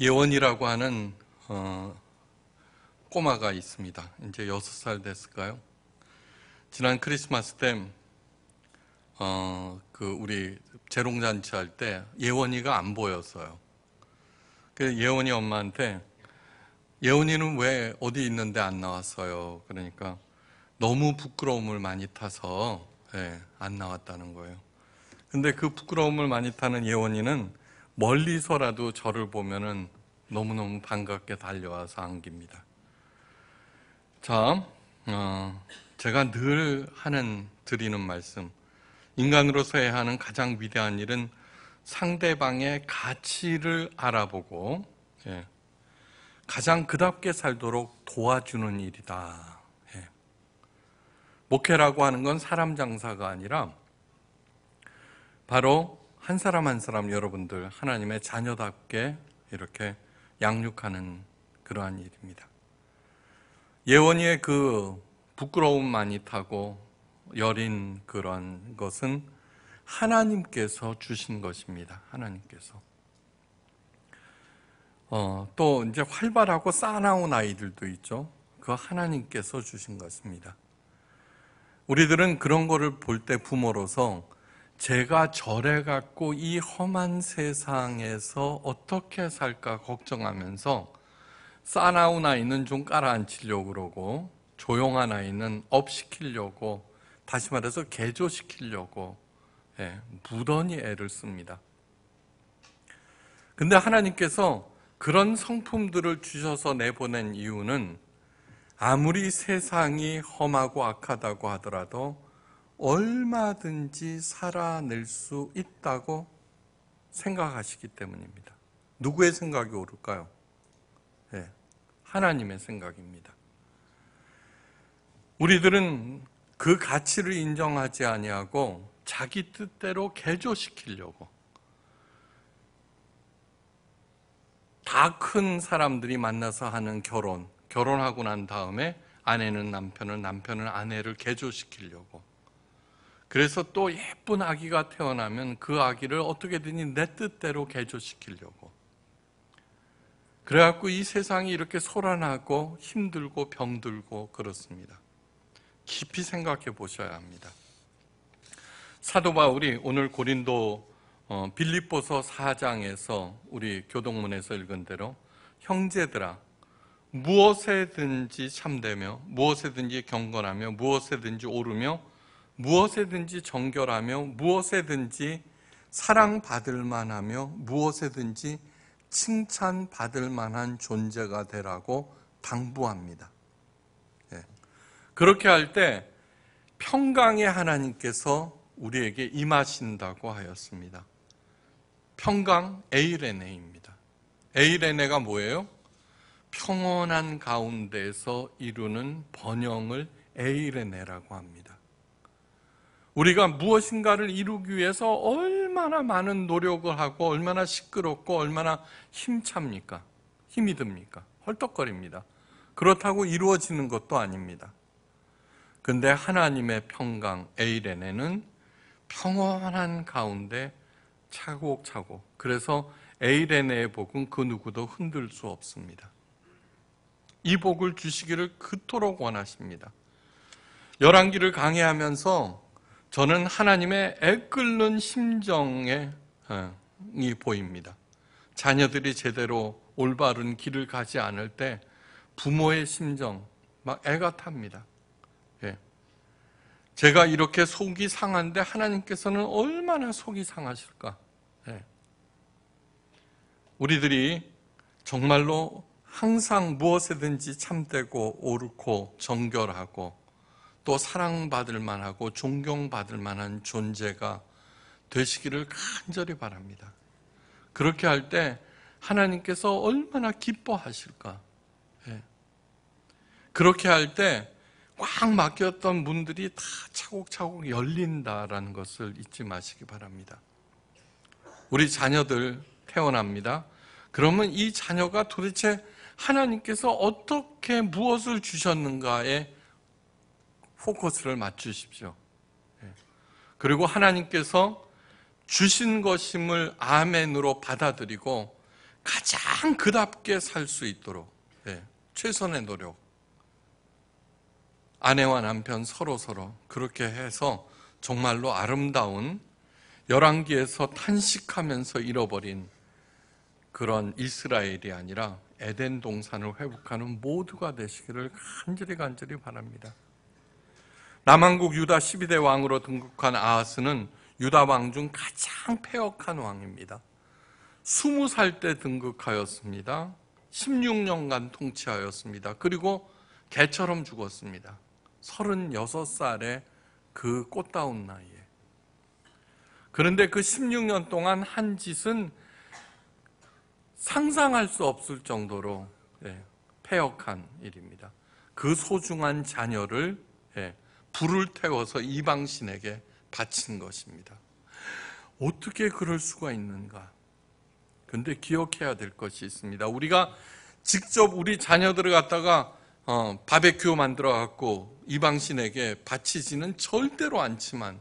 예원이라고 하는 어, 꼬마가 있습니다. 이제 6살 됐을까요? 지난 크리스마스 때, 어, 그, 우리 재롱잔치 할 때 예원이가 안 보였어요. 그 예원이 엄마한테 예원이는 왜 어디 있는데 안 나왔어요? 그러니까 너무 부끄러움을 많이 타서 예, 안 나왔다는 거예요. 근데 그 부끄러움을 많이 타는 예원이는 멀리서라도 저를 보면은 너무너무 반갑게 달려와서 안깁니다. 참, 어, 제가 늘 하는, 드리는 말씀. 인간으로서 해야 하는 가장 위대한 일은 상대방의 가치를 알아보고, 예, 가장 그답게 살도록 도와주는 일이다. 예. 목회라고 하는 건 사람 장사가 아니라 바로 한 사람 한 사람 여러분들 하나님의 자녀답게 이렇게 양육하는 그러한 일입니다. 예원이의 그 부끄러움 많이 타고 여린 그런 것은 하나님께서 주신 것입니다. 하나님께서. 어, 또 이제 활발하고 싸나운 아이들도 있죠. 그 하나님께서 주신 것입니다. 우리들은 그런 거를 볼 때 부모로서 제가 절에 갖고 이 험한 세상에서 어떻게 살까 걱정하면서 싸나운 아이는 좀 깔아앉히려고 그러고 조용한 아이는 업시키려고 다시 말해서 개조시키려고 예, 무던히 애를 씁니다. 근데 하나님께서 그런 성품들을 주셔서 내보낸 이유는 아무리 세상이 험하고 악하다고 하더라도 얼마든지 살아낼 수 있다고 생각하시기 때문입니다. 누구의 생각이 오를까요? 네, 하나님의 생각입니다. 우리들은 그 가치를 인정하지 아니하고 자기 뜻대로 개조시키려고 다 큰 사람들이 만나서 하는 결혼, 결혼하고 난 다음에 아내는 남편을, 남편은 아내를 개조시키려고 그래서 또 예쁜 아기가 태어나면 그 아기를 어떻게든지 내 뜻대로 개조시키려고. 그래갖고 이 세상이 이렇게 소란하고 힘들고 병들고 그렇습니다. 깊이 생각해 보셔야 합니다. 사도 바울이 오늘 고린도 어, 빌립보서 4장에서 우리 교동문에서 읽은 대로 형제들아 무엇에든지 참되며 무엇에든지 경건하며 무엇에든지 오르며 무엇에든지 정결하며 무엇에든지 사랑받을 만하며 무엇에든지 칭찬받을 만한 존재가 되라고 당부합니다. 예. 그렇게 할 때 평강의 하나님께서 우리에게 임하신다고 하였습니다. 평강 에이레네입니다. 에이레네가 뭐예요? 평온한 가운데서 이루는 번영을 에이레네라고 합니다. 우리가 무엇인가를 이루기 위해서 얼마나 많은 노력을 하고 얼마나 시끄럽고 얼마나 힘찹니까? 힘이 듭니까? 헐떡거립니다. 그렇다고 이루어지는 것도 아닙니다. 근데 하나님의 평강, 에이레네는 평온한 가운데 차곡차곡. 그래서 에이레네의 복은 그 누구도 흔들 수 없습니다. 이 복을 주시기를 그토록 원하십니다. 열한기를 강해하면서 저는 하나님의 애끓는 심정에 어, 이 보입니다. 자녀들이 제대로 올바른 길을 가지 않을 때 부모의 심정 막 애가 탑니다. 예. 제가 이렇게 속이 상한데 하나님께서는 얼마나 속이 상하실까? 예. 우리들이 정말로 항상 무엇에든지 참되고 옳고 정결하고 또 사랑받을 만하고 존경받을 만한 존재가 되시기를 간절히 바랍니다. 그렇게 할 때 하나님께서 얼마나 기뻐하실까. 예. 그렇게 할 때 꽉 막혔던 문들이 다 차곡차곡 열린다라는 것을 잊지 마시기 바랍니다. 우리 자녀들 태어납니다. 그러면 이 자녀가 도대체 하나님께서 어떻게 무엇을 주셨는가에 포커스를 맞추십시오. 예. 그리고 하나님께서 주신 것임을 아멘으로 받아들이고 가장 그답게 살 수 있도록 예, 최선의 노력 아내와 남편 서로 서로 그렇게 해서 정말로 아름다운 열왕기에서 탄식하면서 잃어버린 그런 이스라엘이 아니라 에덴 동산을 회복하는 모두가 되시기를 간절히 간절히 바랍니다. 남한국 유다 12대 왕으로 등극한 아하스는 유다 왕 중 가장 폐역한 왕입니다. 20살 때 등극하였습니다. 16년간 통치하였습니다. 그리고 개처럼 죽었습니다. 36살의 그 꽃다운 나이에. 그런데 그 16년 동안 한 짓은 상상할 수 없을 정도로 예, 폐역한 일입니다. 그 소중한 자녀를 예, 불을 태워서 이방신에게 바친 것입니다. 어떻게 그럴 수가 있는가? 근데 기억해야 될 것이 있습니다. 우리가 직접 우리 자녀들을 갖다가 어, 바베큐 만들어 갖고 이방신에게 바치지는 절대로 않지만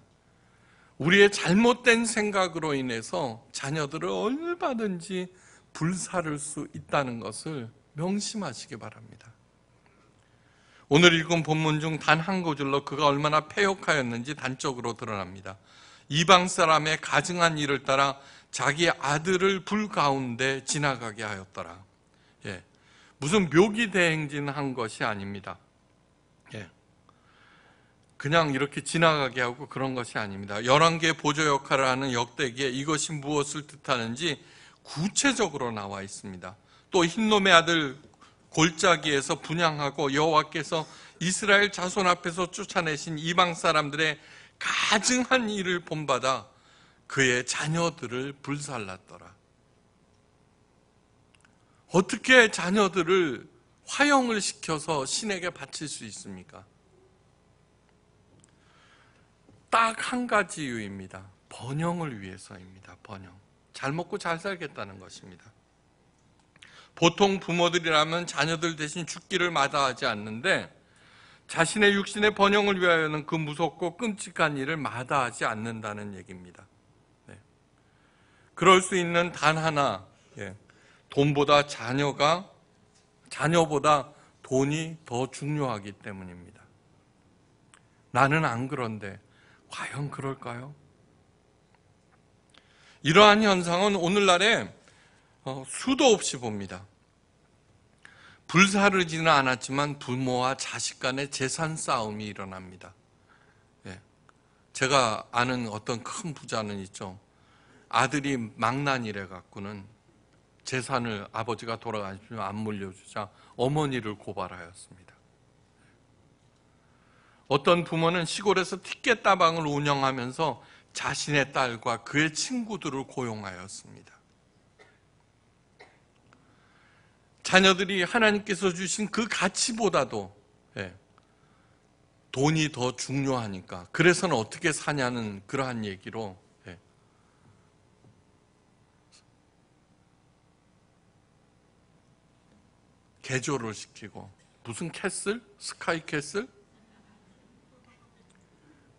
우리의 잘못된 생각으로 인해서 자녀들을 얼마든지 불사를 수 있다는 것을 명심하시기 바랍니다. 오늘 읽은 본문 중 단 한 구절로 그가 얼마나 패역하였는지 단적으로 드러납니다. 이방 사람의 가증한 일을 따라 자기 아들을 불 가운데 지나가게 하였더라. 예. 무슨 묘기 대행진 한 것이 아닙니다. 예. 그냥 이렇게 지나가게 하고 그런 것이 아닙니다. 1 1개 보조 역할을 하는 역대기에 이것이 무엇을 뜻하는지 구체적으로 나와 있습니다. 또 흰놈의 아들 골짜기에서 분양하고 여호와께서 이스라엘 자손 앞에서 쫓아내신 이방 사람들의 가증한 일을 본받아 그의 자녀들을 불살랐더라. 어떻게 자녀들을 화형을 시켜서 신에게 바칠 수 있습니까? 딱 한 가지 이유입니다. 번영을 위해서입니다. 번영. 잘 먹고 잘 살겠다는 것입니다. 보통 부모들이라면 자녀들 대신 죽기를 마다하지 않는데 자신의 육신의 번영을 위하여는 그 무섭고 끔찍한 일을 마다하지 않는다는 얘기입니다. 네. 그럴 수 있는 단 하나, 예. 돈보다 자녀가, 자녀보다 돈이 더 중요하기 때문입니다. 나는 안 그런데, 과연 그럴까요? 이러한 현상은 오늘날에 어, 수도 없이 봅니다. 불사르지는 않았지만 부모와 자식 간의 재산 싸움이 일어납니다. 예. 제가 아는 어떤 큰 부자는 있죠. 아들이 망난이래 갖고는 재산을 아버지가 돌아가시면 안 물려주자 어머니를 고발하였습니다. 어떤 부모는 시골에서 티켓 다방을 운영하면서 자신의 딸과 그의 친구들을 고용하였습니다. 자녀들이 하나님께서 주신 그 가치보다도 예, 돈이 더 중요하니까 그래서는 어떻게 사냐는 그러한 얘기로 예. 개조를 시키고 무슨 캐슬? 스카이 캐슬?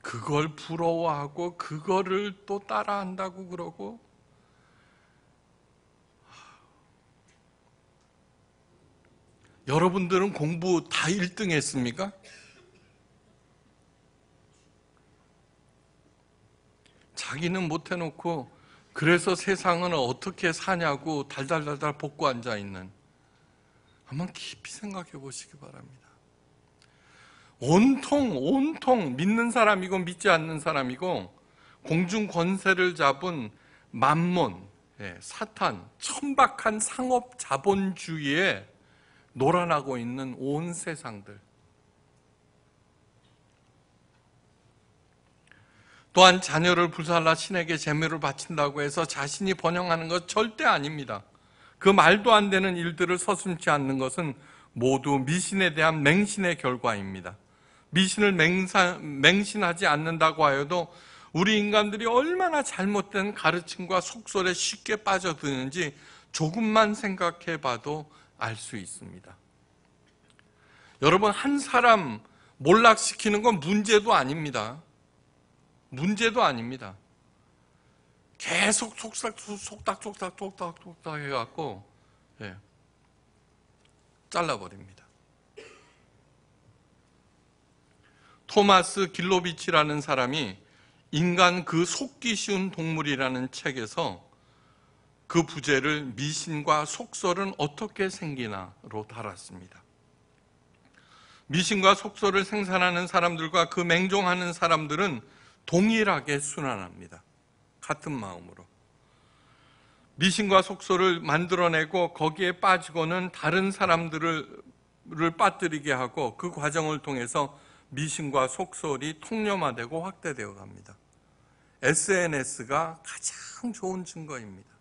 그걸 부러워하고 그거를 또 따라한다고 그러고 여러분들은 공부 다 1등 했습니까? 자기는 못 해놓고 그래서 세상은 어떻게 사냐고 달달달달 복고 앉아있는 한번 깊이 생각해 보시기 바랍니다 온통 온통 믿는 사람이고 믿지 않는 사람이고 공중 권세를 잡은 만몬, 예, 사탄, 천박한 상업 자본주의에 노란하고 있는 온 세상들. 또한 자녀를 불살라 신에게 재물을 바친다고 해서 자신이 번영하는 것 절대 아닙니다. 그 말도 안 되는 일들을 서슴지 않는 것은 모두 미신에 대한 맹신의 결과입니다. 미신을 맹사, 맹신하지 않는다고 하여도 우리 인간들이 얼마나 잘못된 가르침과 속설에 쉽게 빠져드는지 조금만 생각해 봐도 알수 있습니다. 여러분, 한 사람 몰락시키는 건 문제도 아닙니다. 문제도 아닙니다. 계속 속삭, 속닥, 속닥, 속닥, 속닥 해갖고, 예, 잘라버립니다. 토마스 길로비치라는 사람이 인간 그 속기 쉬운 동물이라는 책에서 그 부제를 미신과 속설은 어떻게 생기나로 달았습니다. 미신과 속설을 생산하는 사람들과 그 맹종하는 사람들은 동일하게 순환합니다. 같은 마음으로. 미신과 속설을 만들어내고 거기에 빠지고는 다른 사람들을 빠뜨리게 하고 그 과정을 통해서 미신과 속설이 통념화되고 확대되어 갑니다. SNS가 가장 좋은 증거입니다.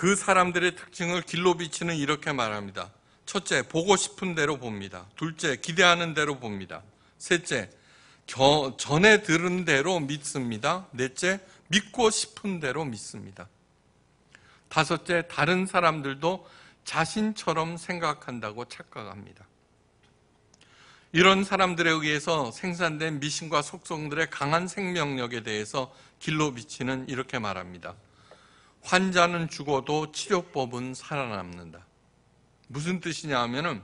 그 사람들의 특징을 길로 비치는 이렇게 말합니다. 첫째, 보고 싶은 대로 봅니다. 둘째, 기대하는 대로 봅니다. 셋째, 겨, 전에 들은 대로 믿습니다. 넷째, 믿고 싶은 대로 믿습니다. 다섯째, 다른 사람들도 자신처럼 생각한다고 착각합니다. 이런 사람들에 의해서 생산된 미신과 속성들의 강한 생명력에 대해서 길로 비치는 이렇게 말합니다. 환자는 죽어도 치료법은 살아남는다. 무슨 뜻이냐 하면은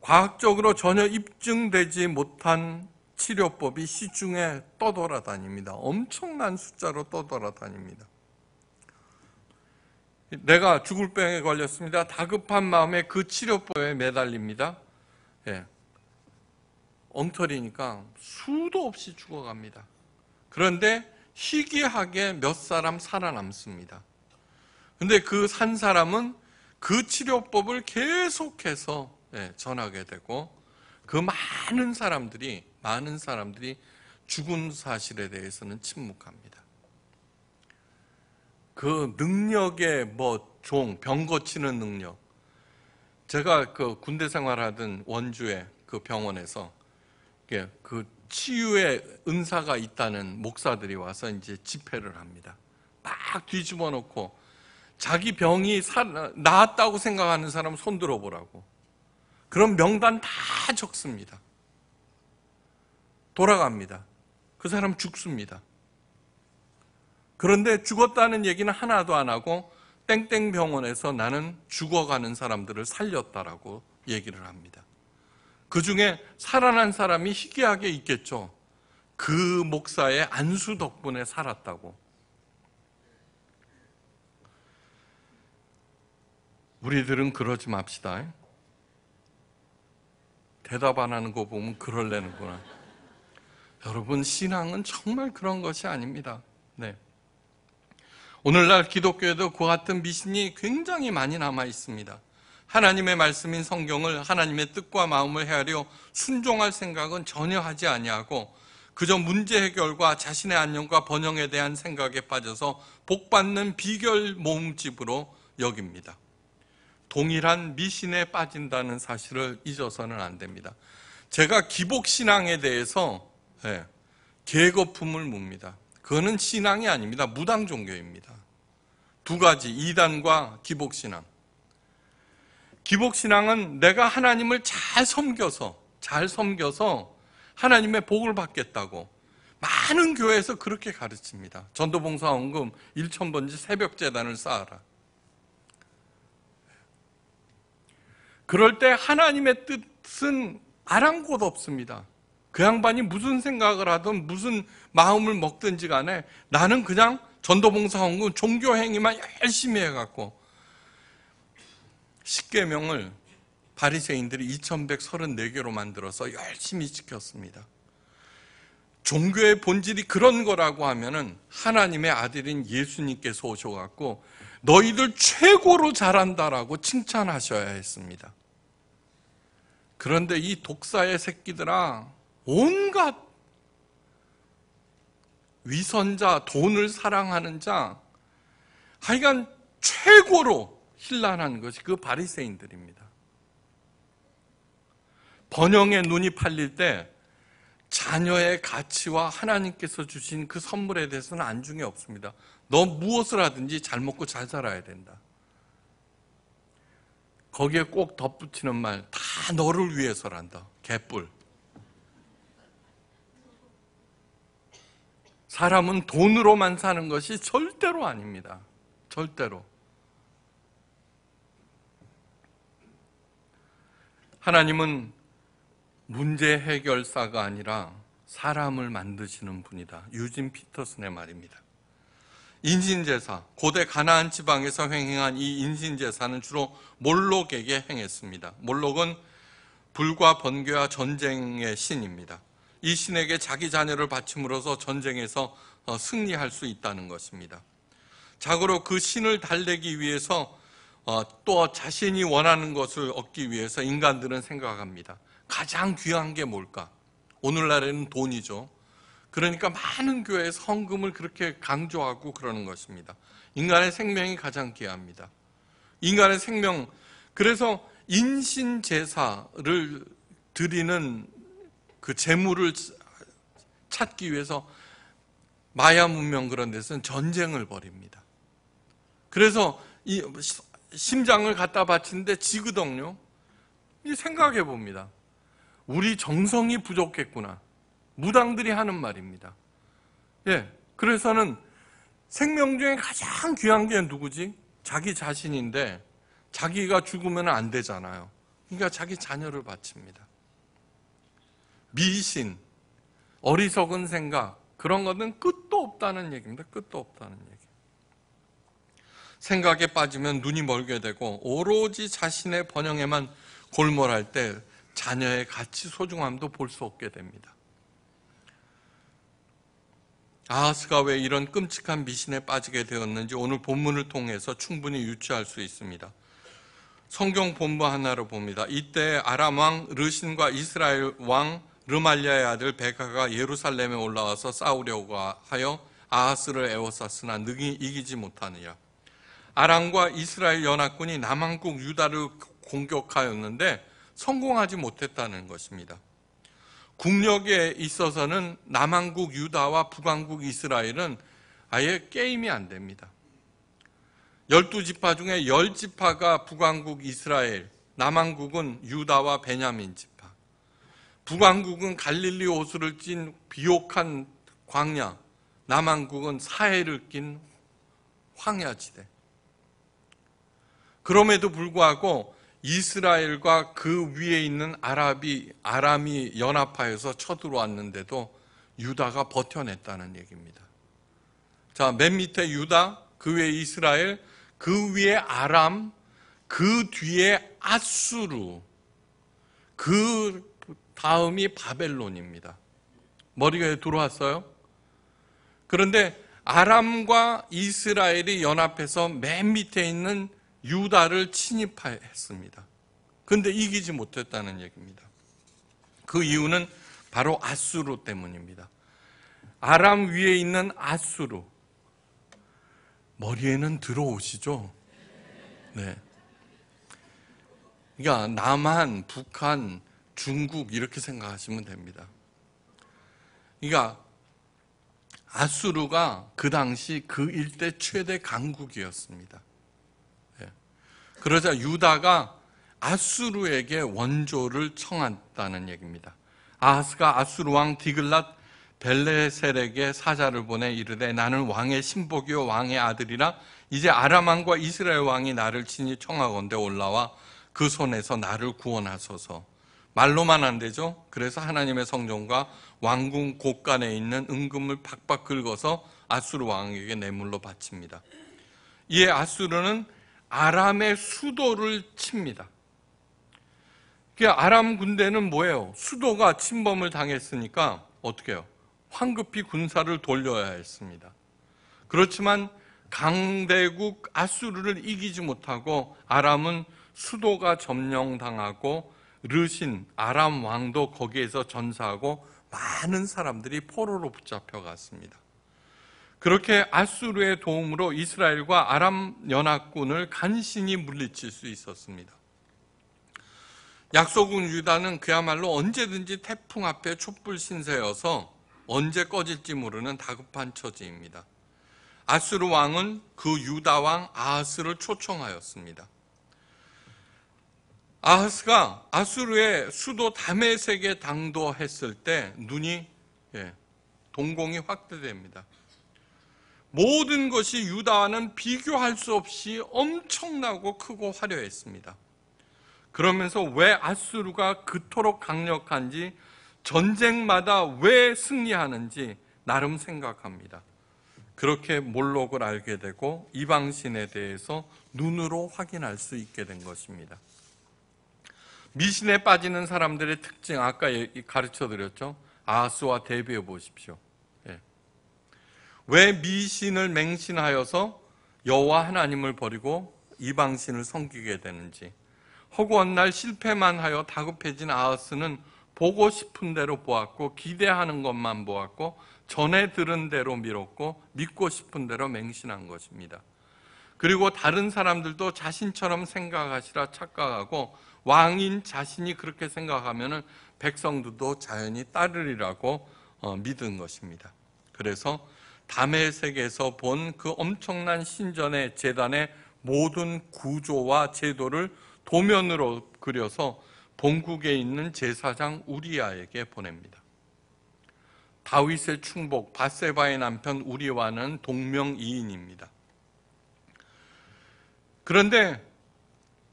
과학적으로 전혀 입증되지 못한 치료법이 시중에 떠돌아다닙니다. 엄청난 숫자로 떠돌아다닙니다. 내가 죽을 병에 걸렸습니다. 다급한 마음에 그 치료법에 매달립니다. 예. 엉터리니까 수도 없이 죽어갑니다. 그런데 희귀하게 몇 사람 살아남습니다. 근데 그 산 사람은 그 치료법을 계속해서 예, 전하게 되고 그 많은 사람들이 많은 사람들이 죽은 사실에 대해서는 침묵합니다. 그 능력의 뭐 종, 병 고치는 능력. 제가 그 군대 생활하던 원주의 그 병원에서 예, 그 치유의 은사가 있다는 목사들이 와서 이제 집회를 합니다. 막 뒤집어 놓고 자기 병이 나았다고 생각하는 사람 손 들어보라고. 그런 명단 다 적습니다. 돌아갑니다. 그 사람 죽습니다. 그런데 죽었다는 얘기는 하나도 안 하고 땡땡 병원에서 나는 죽어가는 사람들을 살렸다라고 얘기를 합니다. 그 중에 살아난 사람이 희귀하게 있겠죠. 그 목사의 안수 덕분에 살았다고. 우리들은 그러지 맙시다. 대답 안 하는 거 보면 그럴래는구나. 여러분, 신앙은 정말 그런 것이 아닙니다. 네. 오늘날 기독교에도 그 같은 미신이 굉장히 많이 남아 있습니다. 하나님의 말씀인 성경을 하나님의 뜻과 마음을 헤아려 순종할 생각은 전혀 하지 아니하고 그저 문제 해결과 자신의 안녕과 번영에 대한 생각에 빠져서 복받는 비결 모음집으로 여깁니다. 동일한 미신에 빠진다는 사실을 잊어서는 안 됩니다. 제가 기복신앙에 대해서 예, 개거품을 묻니다 그거는 신앙이 아닙니다. 무당 종교입니다. 두 가지, 이단과 기복신앙. 기복신앙은 내가 하나님을 잘 섬겨서, 잘 섬겨서 하나님의 복을 받겠다고 많은 교회에서 그렇게 가르칩니다. 전도봉사 원금 1천번지 새벽재단을 쌓아라. 그럴 때 하나님의 뜻은 아랑곳 없습니다. 그 양반이 무슨 생각을 하든 무슨 마음을 먹든지 간에 나는 그냥 전도봉사 원금 종교행위만 열심히 해갖고 십계명을 바리새인들이 2134개로 만들어서 열심히 지켰습니다. 종교의 본질이 그런 거라고 하면은 하나님의 아들인 예수님께서 오셔갖고 너희들 최고로 잘한다라고 칭찬하셔야 했습니다. 그런데 이 독사의 새끼들아 온갖 위선자, 돈을 사랑하는 자, 하여간 최고로 신랄한 것이 그 바리새인들입니다. 번영의 눈이 팔릴 때 자녀의 가치와 하나님께서 주신 그 선물에 대해서는 안중에 없습니다. 너 무엇을 하든지 잘 먹고 잘 살아야 된다. 거기에 꼭 덧붙이는 말, 다 너를 위해서란다. 개뿔. 사람은 돈으로만 사는 것이 절대로 아닙니다. 절대로. 하나님은 문제 해결사가 아니라 사람을 만드시는 분이다. 유진 피터슨의 말입니다. 인신제사, 고대 가나안 지방에서 행한 이 인신제사는 주로 몰록에게 행했습니다. 몰록은 불과 번개와 전쟁의 신입니다. 이 신에게 자기 자녀를 바침으로써 전쟁에서 어, 승리할 수 있다는 것입니다. 자고로 그 신을 달래기 위해서 어, 또 자신이 원하는 것을 얻기 위해서 인간들은 생각합니다. 가장 귀한 게 뭘까? 오늘날에는 돈이죠. 그러니까 많은 교회에서 헌금을 그렇게 강조하고 그러는 것입니다. 인간의 생명이 가장 귀합니다. 인간의 생명. 그래서 인신 제사를 드리는 그 재물을 찾기 위해서 마야 문명 그런 데서는 전쟁을 벌입니다. 그래서 심장을 갖다 바친데 지거든요. 생각해 봅니다. 우리 정성이 부족했구나. 무당들이 하는 말입니다. 예. 그래서는 생명 중에 가장 귀한 게 누구지? 자기 자신인데 자기가 죽으면 안 되잖아요. 그러니까 자기 자녀를 바칩니다. 미신, 어리석은 생각, 그런 것은 끝도 없다는 얘기입니다. 끝도 없다는 얘기. 생각에 빠지면 눈이 멀게 되고 오로지 자신의 번영에만 골몰할 때 자녀의 가치 소중함도 볼 수 없게 됩니다. 아하스가 왜 이런 끔찍한 미신에 빠지게 되었는지 오늘 본문을 통해서 충분히 유추할 수 있습니다. 성경 본부 하나로 봅니다. 이때 아람 왕 르신과 이스라엘 왕 르말리아의 아들 베카가 예루살렘에 올라와서 싸우려고 하여 아하스를 애워쌌으나 능히 이기지 못하느냐. 아람과 이스라엘 연합군이 남한국 유다를 공격하였는데 성공하지 못했다는 것입니다. 국력에 있어서는 남한국 유다와 북한국 이스라엘은 아예 게임이 안 됩니다. 열두 지파 중에 열 지파가 북한국 이스라엘, 남한국은 유다와 베냐민 지파. 북한국은 갈릴리 호수를 찐 비옥한 광야, 남한국은 사해를 낀 황야지대. 그럼에도 불구하고 이스라엘과 그 위에 있는 아랍이 아람이 연합하여서 쳐들어왔는데도 유다가 버텨냈다는 얘기입니다. 자, 맨 밑에 유다, 그 위에 이스라엘, 그 위에 아람, 그 뒤에 아수르, 그 다음이 바벨론입니다. 머리가 들어왔어요? 그런데 아람과 이스라엘이 연합해서 맨 밑에 있는 유다를 침입했습니다. 근데 이기지 못했다는 얘기입니다. 그 이유는 바로 아수르 때문입니다. 아람 위에 있는 아수르. 머리에는 들어오시죠? 네. 그러니까 남한, 북한, 중국 이렇게 생각하시면 됩니다. 그러니까 아수르가 그 당시 그 일대 최대 강국이었습니다. 그러자 유다가 아수르에게 원조를 청한다는 얘기입니다. 아하스가 아수르 왕 디글랏 벨레셀에게 사자를 보내 이르되 나는 왕의 신복이요 왕의 아들이라 이제 아람 왕과 이스라엘 왕이 나를 친히 청하건대 올라와 그 손에서 나를 구원하소서. 말로만 안 되죠. 그래서 하나님의 성전과 왕궁 곳간에 있는 은금을 박박 긁어서 아수르 왕에게 뇌물로 바칩니다. 이에 아수르는 아람의 수도를 칩니다. 그 아람 군대는 뭐예요? 수도가 침범을 당했으니까 어떻게 해요? 황급히 군사를 돌려야 했습니다. 그렇지만 강대국 아수르를 이기지 못하고 아람은 수도가 점령당하고 르신 아람 왕도 거기에서 전사하고 많은 사람들이 포로로 붙잡혀 갔습니다. 그렇게 아수르의 도움으로 이스라엘과 아람 연합군을 간신히 물리칠 수 있었습니다. 약소군 유다는 그야말로 언제든지 태풍 앞에 촛불 신세여서 언제 꺼질지 모르는 다급한 처지입니다. 아수르 왕은 그 유다 왕 아하스를 초청하였습니다. 아하스가 아수르의 수도 다메섹에 당도했을 때 눈이 예, 동공이 확대됩니다. 모든 것이 유다와는 비교할 수 없이 엄청나고 크고 화려했습니다. 그러면서 왜 아수르가 그토록 강력한지 전쟁마다 왜 승리하는지 나름 생각합니다. 그렇게 몰록을 알게 되고 이방신에 대해서 눈으로 확인할 수 있게 된 것입니다. 미신에 빠지는 사람들의 특징 아까 가르쳐 드렸죠. 아하와 대비해 보십시오. 왜 미신을 맹신하여서 여호와 하나님을 버리고 이방신을 섬기게 되는지 허구한 날 실패만 하여 다급해진 아하스는 보고 싶은 대로 보았고 기대하는 것만 보았고 전에 들은 대로 밀었고 믿고 싶은 대로 맹신한 것입니다. 그리고 다른 사람들도 자신처럼 생각하시라 착각하고 왕인 자신이 그렇게 생각하면 백성들도 자연히 따르리라고 어, 믿은 것입니다. 그래서 다메세에서본그 엄청난 신전의 재단의 모든 구조와 제도를 도면으로 그려서 본국에 있는 제사장 우리아에게 보냅니다. 다윗의 충복 바세바의 남편 우리와는 동명이인입니다. 그런데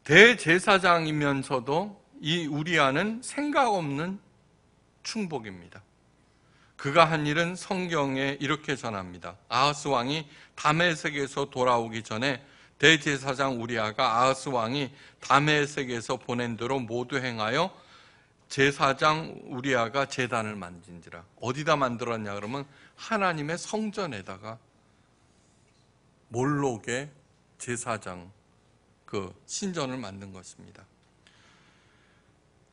대제사장이면서도 이 우리아는 생각 없는 충복입니다. 그가 한 일은 성경에 이렇게 전합니다. 아하스 왕이 담메색에서 돌아오기 전에 대제사장 우리아가 아하스 왕이 담메색에서 보낸 대로 모두 행하여 제사장 우리아가 제단을 만진지라. 어디다 만들었냐 그러면 하나님의 성전에다가 몰록의 제사장 그 신전을 만든 것입니다.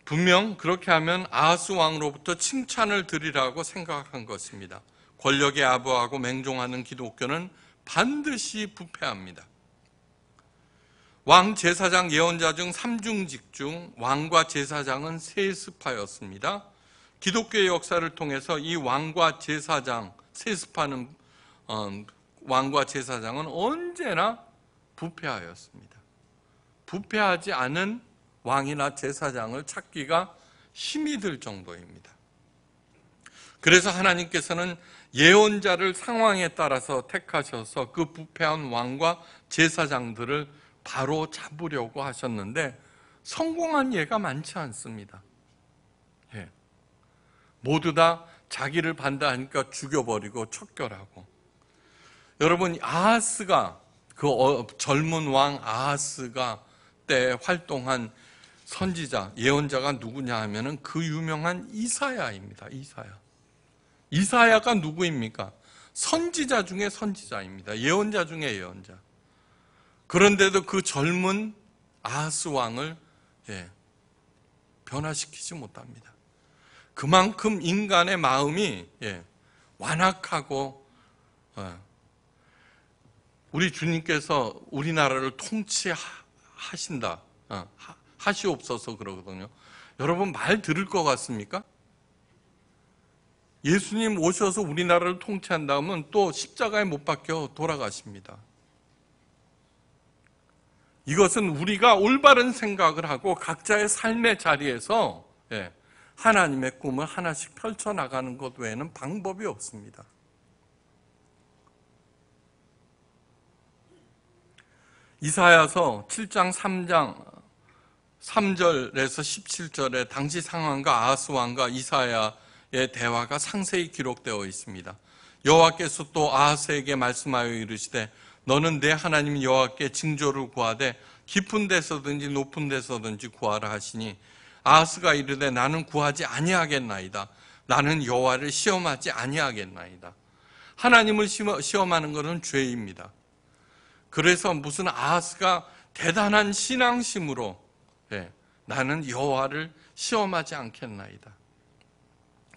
분명 그렇게 하면 아하스 왕으로부터 칭찬을 드리라고 생각한 것입니다. 권력에 아부하고 맹종하는 기독교는 반드시 부패합니다. 왕 제사장 예언자 중 3중직 중 왕과 제사장은 세습하였습니다. 기독교의 역사를 통해서 이 왕과 제사장, 세습하는 어, 왕과 제사장은 언제나 부패하였습니다. 부패하지 않은 왕이나 제사장을 찾기가 힘이 들 정도입니다. 그래서 하나님께서는 예언자를 상황에 따라서 택하셔서 그 부패한 왕과 제사장들을 바로 잡으려고 하셨는데 성공한 예가 많지 않습니다. 예. 모두 다 자기를 반대하니까 죽여버리고 척결하고 여러분 아하스가 그 어, 젊은 왕 아하스가 때 활동한 선지자, 예언자가 누구냐 하면은 그 유명한 이사야입니다. 이사야. 이사야가 누구입니까? 선지자 중에 선지자입니다. 예언자 중에 예언자. 그런데도 그 젊은 아하스 왕을 예, 변화시키지 못합니다. 그만큼 인간의 마음이 예, 완악하고 예, 우리 주님께서 우리나라를 통치하신다. 어, 하시옵소서 그러거든요. 여러분 말 들을 것 같습니까? 예수님 오셔서 우리나라를 통치한 다음은 또 십자가에 못 박혀 돌아가십니다. 이것은 우리가 올바른 생각을 하고 각자의 삶의 자리에서 예, 하나님의 꿈을 하나씩 펼쳐나가는 것 외에는 방법이 없습니다. 이사야서 7장 3장 3절에서 17절에 당시 상황과 아하스 왕과 이사야의 대화가 상세히 기록되어 있습니다. 여호와께서 또 아하스에게 말씀하여 이르시되 너는 내 하나님 여호와께 징조를 구하되 깊은 데서든지 높은 데서든지 구하라 하시니 아하스가 이르되 나는 구하지 아니하겠나이다. 나는 여호와를 시험하지 아니하겠나이다. 하나님을 시험하는 것은 죄입니다. 그래서 무슨 아하스가 대단한 신앙심으로 때 예, 나는 여호와를 시험하지 않겠나이다.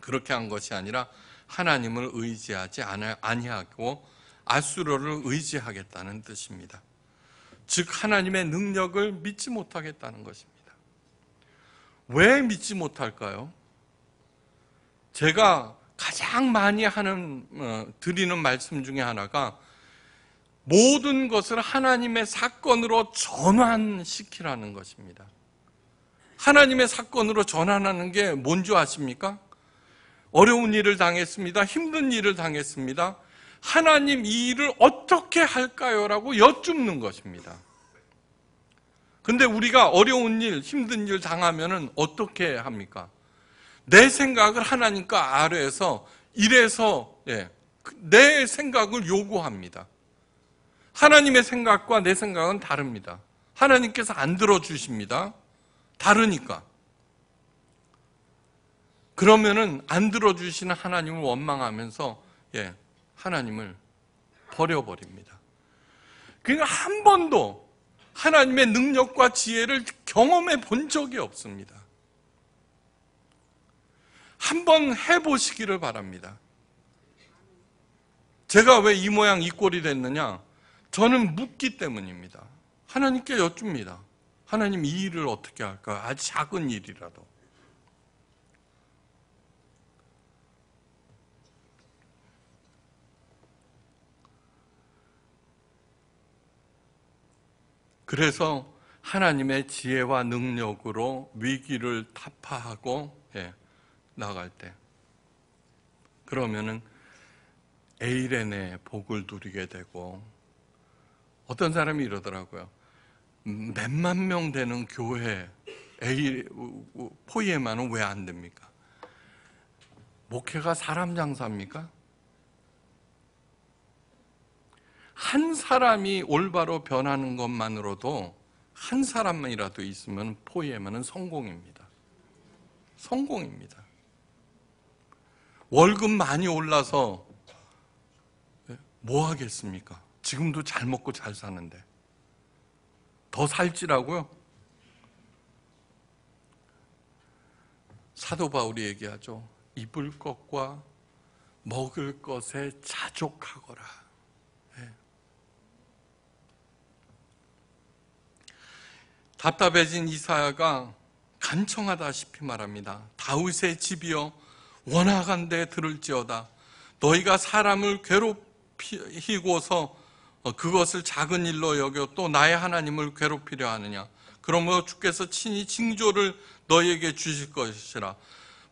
그렇게 한 것이 아니라 하나님을 의지하지 아니하고 아수로를 의지하겠다는 뜻입니다. 즉 하나님의 능력을 믿지 못하겠다는 것입니다. 왜 믿지 못할까요? 제가 가장 많이 하는 어, 드리는 말씀 중에 하나가 모든 것을 하나님의 사건으로 전환시키라는 것입니다. 하나님의 사건으로 전환하는 게 뭔지 아십니까? 어려운 일을 당했습니다. 힘든 일을 당했습니다. 하나님 이 일을 어떻게 할까요? 라고 여쭙는 것입니다. 근데 우리가 어려운 일, 힘든 일당하면 어떻게 합니까? 내 생각을 하나님과 아래에서 이래서 예, 내 생각을 요구합니다. 하나님의 생각과 내 생각은 다릅니다. 하나님께서 안 들어주십니다. 다르니까. 그러면은 안 들어주시는 하나님을 원망하면서, 예, 하나님을 버려버립니다. 그러니까 한 번도 하나님의 능력과 지혜를 경험해 본 적이 없습니다. 한 번 해보시기를 바랍니다. 제가 왜 이 모양 이 꼴이 됐느냐? 저는 묻기 때문입니다. 하나님께 여쭙니다. 하나님 이 일을 어떻게 할까? 아주 작은 일이라도. 그래서 하나님의 지혜와 능력으로 위기를 타파하고 예, 나갈 때 그러면은 에이렌의 복을 누리게 되고 어떤 사람이 이러더라고요. 몇만 명 되는 교회 포이에만은 왜 안 됩니까? 목회가 사람 장사입니까? 한 사람이 올바로 변하는 것만으로도 한 사람만이라도 있으면 포이에만은 성공입니다. 성공입니다. 월급 많이 올라서 예, 뭐 하겠습니까? 지금도 잘 먹고 잘 사는데. 더살지라고요 사도 바울이 얘기하죠. 입을 것과 먹을 것에 자족하거라. 네. 답답해진 이사야가 간청하다시피 말합니다. 다윗의 집이여 원하간데 들을지어다. 너희가 사람을 괴롭히고서 어, 그것을 작은 일로 여겨 또 나의 하나님을 괴롭히려 하느냐 그러므로 주께서 친히 징조를 너에게 주실 것이라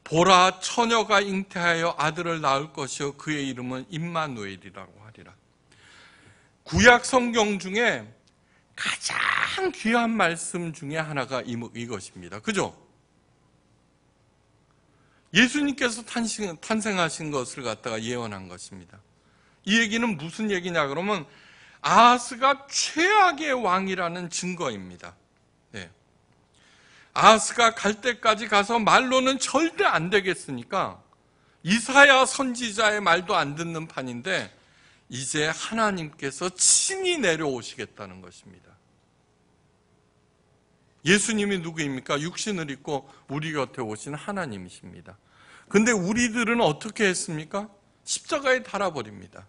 보라 처녀가 잉태하여 아들을 낳을 것이요 그의 이름은 임마누엘이라고 하리라 구약 성경 중에 가장 귀한 말씀 중에 하나가 이것입니다 그죠? 예수님께서 탄생, 탄생하신 것을 갖다가 예언한 것입니다 이 얘기는 무슨 얘기냐 그러면 아하스가 최악의 왕이라는 증거입니다. 네. 아하스가 갈 때까지 가서 말로는 절대 안 되겠으니까 이사야 선지자의 말도 안 듣는 판인데 이제 하나님께서 친히 내려오시겠다는 것입니다. 예수님이 누구입니까? 육신을 입고 우리 곁에 오신 하나님이십니다. 근데 우리들은 어떻게 했습니까? 십자가에 달아버립니다.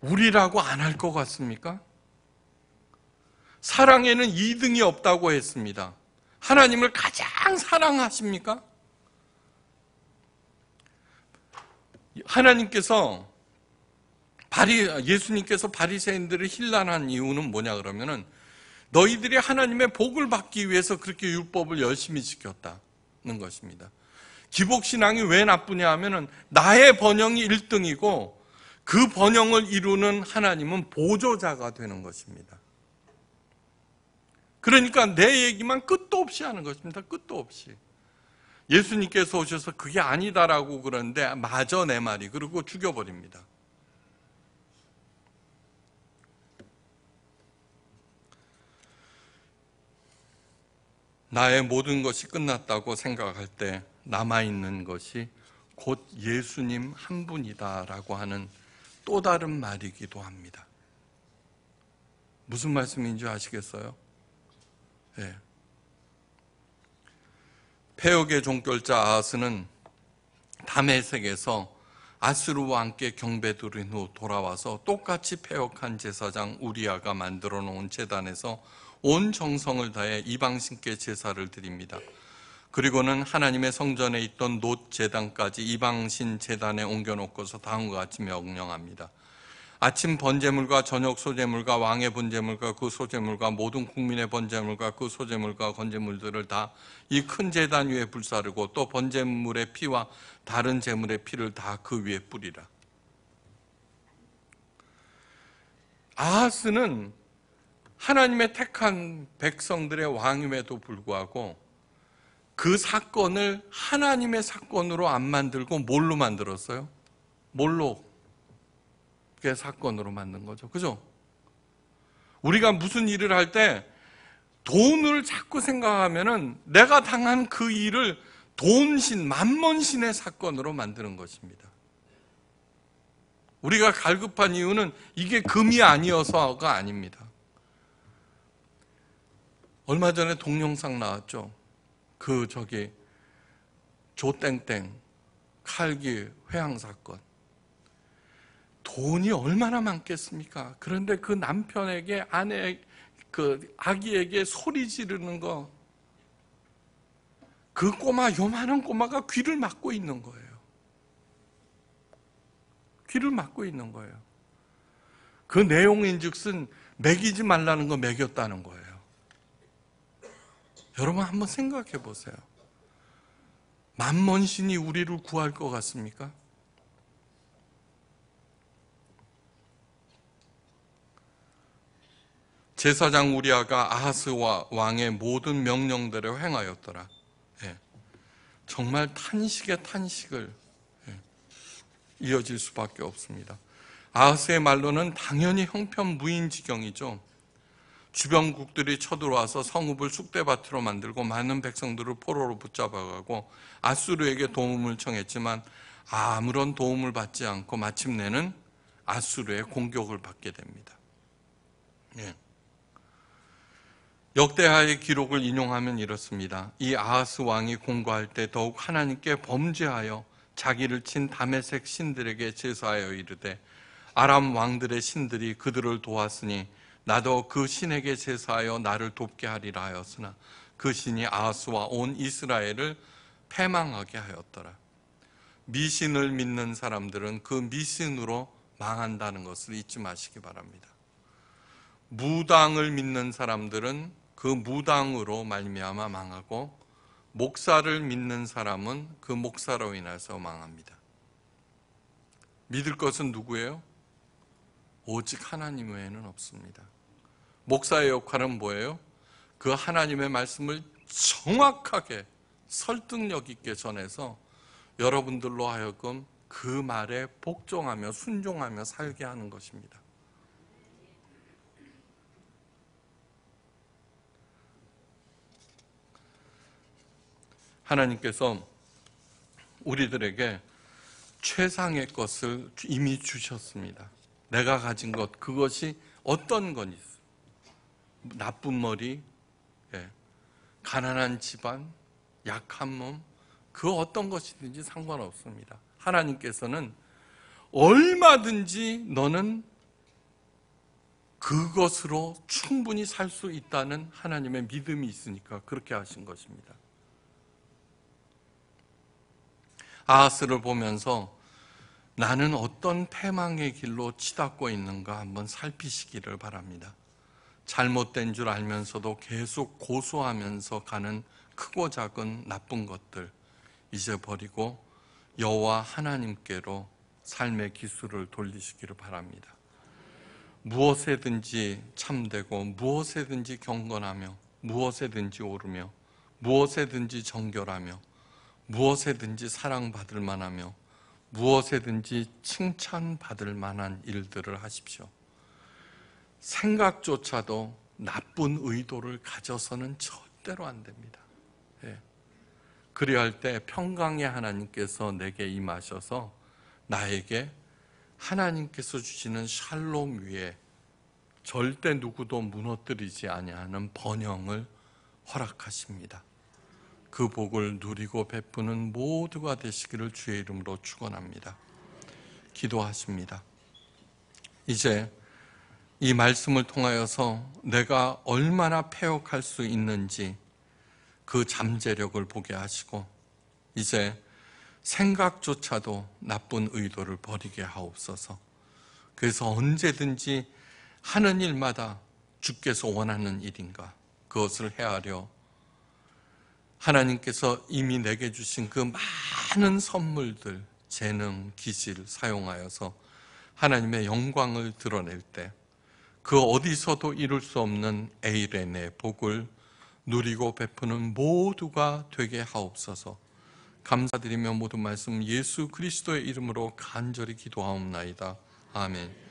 우리라고 안 할 것 같습니까? 사랑에는 2등이 없다고 했습니다. 하나님을 가장 사랑하십니까? 하나님께서 바리 예수님께서 바리새인들을 힐난한 이유는 뭐냐 그러면은 너희들이 하나님의 복을 받기 위해서 그렇게 율법을 열심히 지켰다는 것입니다. 기복 신앙이 왜 나쁘냐 하면은 나의 번영이 1등이고 그 번영을 이루는 하나님은 보조자가 되는 것입니다. 그러니까 내 얘기만 끝도 없이 하는 것입니다. 끝도 없이. 예수님께서 오셔서 그게 아니다라고 그러는데 마저 내 말이 그리고 죽여버립니다. 나의 모든 것이 끝났다고 생각할 때 남아있는 것이 곧 예수님 한 분이다라고 하는 또 다른 말이기도 합니다. 무슨 말씀인지 아시겠어요? 예. 폐역의 종결자 아하스는 담메색에서 아스루 왕께 경배드린 후 돌아와서 똑같이 폐역한 제사장 우리아가 만들어 놓은 제단에서 온 정성을 다해 이방신께 제사를 드립니다. 그리고는 하나님의 성전에 있던 놋 제단까지 이방신 제단에 옮겨놓고서 다음과 같이 명령합니다. 아침 번제물과 저녁 소제물과 왕의 번제물과 그 소제물과 모든 국민의 번제물과 그 소제물과 번제물들을 다 이 큰 제단 위에 불사르고 또 번제물의 피와 다른 제물의 피를 다 그 위에 뿌리라. 아하스는 하나님의 택한 백성들의 왕임에도 불구하고 그 사건을 하나님의 사건으로 안 만들고 뭘로 만들었어요? 뭘로? 그 사건으로 만든 거죠. 그죠? 우리가 무슨 일을 할 때 돈을 자꾸 생각하면은 내가 당한 그 일을 돈신, 만 m 신의 사건으로 만드는 것입니다. 우리가 갈급한 이유는 이게 금이 아니어서가 아닙니다. 얼마 전에 동영상 나왔죠. 그 저기 조땡땡 칼기 회항 사건 돈이 얼마나 많겠습니까? 그런데 그 남편에게 아내 그 아기에게 소리 지르는 거 그 꼬마 요만한 꼬마가 귀를 막고 있는 거예요. 귀를 막고 있는 거예요. 그 내용인즉슨 먹이지 말라는 거 먹였다는 거예요. 여러분 한번 생각해 보세요. 만먼 신이 우리를 구할 것 같습니까? 제사장 우리아가 아하스 왕의 모든 명령들을 행하였더라. 예. 정말 탄식의 탄식을 예. 이어질 수밖에 없습니다. 아하스의 말로는 당연히 형편무인 지경이죠. 주변국들이 쳐들어와서 성읍을 숙대밭으로 만들고 많은 백성들을 포로로 붙잡아가고 아수르에게 도움을 청했지만 아무런 도움을 받지 않고 마침내는 아수르의 공격을 받게 됩니다. 예. 역대하의 기록을 인용하면 이렇습니다. 이 아하스 왕이 공고할 때 더욱 하나님께 범죄하여 자기를 친 담에색 신들에게 제사하여 이르되 아람 왕들의 신들이 그들을 도왔으니 나도 그 신에게 제사하여 나를 돕게 하리라 하였으나 그 신이 아하스와 온 이스라엘을 패망하게 하였더라. 미신을 믿는 사람들은 그 미신으로 망한다는 것을 잊지 마시기 바랍니다. 무당을 믿는 사람들은 그 무당으로 말미암아 망하고 목사를 믿는 사람은 그 목사로 인해서 망합니다. 믿을 것은 누구예요? 오직 하나님 외에는 없습니다. 목사의 역할은 뭐예요? 그 하나님의 말씀을 정확하게 설득력 있게 전해서 여러분들로 하여금 그 말에 복종하며 순종하며 살게 하는 것입니다. 하나님께서 우리들에게 최상의 것을 이미 주셨습니다. 내가 가진 것, 그것이 어떤 건지 나쁜 머리, 예, 가난한 집안, 약한 몸, 그 어떤 것이든지 상관없습니다. 하나님께서는 얼마든지 너는 그것으로 충분히 살 수 있다는 하나님의 믿음이 있으니까 그렇게 하신 것입니다. 아하스를 보면서 나는 어떤 패망의 길로 치닫고 있는가 한번 살피시기를 바랍니다. 잘못된 줄 알면서도 계속 고소하면서 가는 크고 작은 나쁜 것들 이제 버리고 여호와 하나님께로 삶의 기술을 돌리시기를 바랍니다. 무엇에든지 참되고 무엇에든지 경건하며 무엇에든지 오르며 무엇에든지 정결하며 무엇에든지 사랑받을 만하며 무엇에든지 칭찬받을 만한 일들을 하십시오. 생각조차도 나쁜 의도를 가져서는 절대로 안 됩니다. 예. 그리할 때 평강의 하나님께서 내게 임하셔서 나에게 하나님께서 주시는 샬롬 위에 절대 누구도 무너뜨리지 아니하는 번영을 허락하십니다. 그 복을 누리고 베푸는 모두가 되시기를 주의 이름으로 축원합니다. 기도하십니다. 이제 이 말씀을 통하여서 내가 얼마나 폐역할 수 있는지 그 잠재력을 보게 하시고 이제 생각조차도 나쁜 의도를 버리게 하옵소서. 그래서 언제든지 하는 일마다 주께서 원하는 일인가 그것을 헤아려 하나님께서 이미 내게 주신 그 많은 선물들, 재능, 기질 사용하여서 하나님의 영광을 드러낼 때그 어디서도 이룰 수 없는 에이렌의 복을 누리고 베푸는 모두가 되게 하옵소서. 감사드리며 모든 말씀 예수 그리스도의 이름으로 간절히 기도하옵나이다. 아멘.